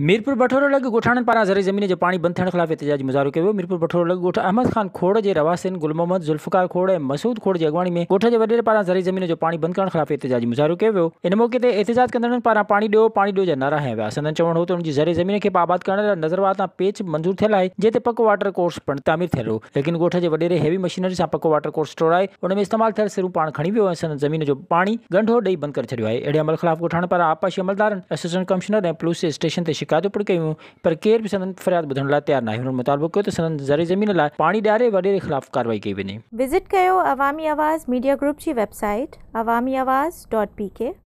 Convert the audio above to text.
मीरपुर મીરપુર लग गोठान पारा जरी जमीन के पानी बंद थे ख़िलाफ़ एहतिजाज मुज़ारो किया मीरपुर बठोरो लग गोठ अहमद ख़ान खोड़ के रवासिन गुल मोहम्मद ज़ुल्फ़कार खोड़ मसूद खोड़ की अगवाणी में गोठ के वडेर पारा ज़री ज़मीन जो पानी बंद करण ख़िलाफ़ एहतिजाज मुज़ारो किया इन मौक़े से एहतिजाज कंदड़नि पारा पानी डो पानी डो जारा नारा हयां संदन हो तो उनकी ज़री ज़मीन के आबाद कर नजरवा पेच मंज़ूर थे जैसे पक वाटर कोर्स पिणु तामीर थे लेकिन गोठ के वॾेरे हैवी मशीनरी से पको वाटर कोर्स टोड़ाए उन में इस्तेमालु थियल सिरूं पाण खणी वियो ऐं संदन ज़मीन जो पानी गंढो ॾेई बंद कर छॾियो है अड़े अमल ख़िलाफ़ गोठान पारा आपाशी अमलदार असिस्टेंट कमिश्नर ए पुलिस स्टेशन से शिकायतों पड़ कई हूँ पर केर भी सदन फरियाद ॿुधण ला तैयार ना उन्होंने मुताबिक किया तो सदन ज़री ज़मीन ला पानी डारे वॾे खिलाफ कार्रवाई कई वञे विज़िट कयो अवामी आवाज़ मीडिया ग्रुप की website Awami Awaz dot P के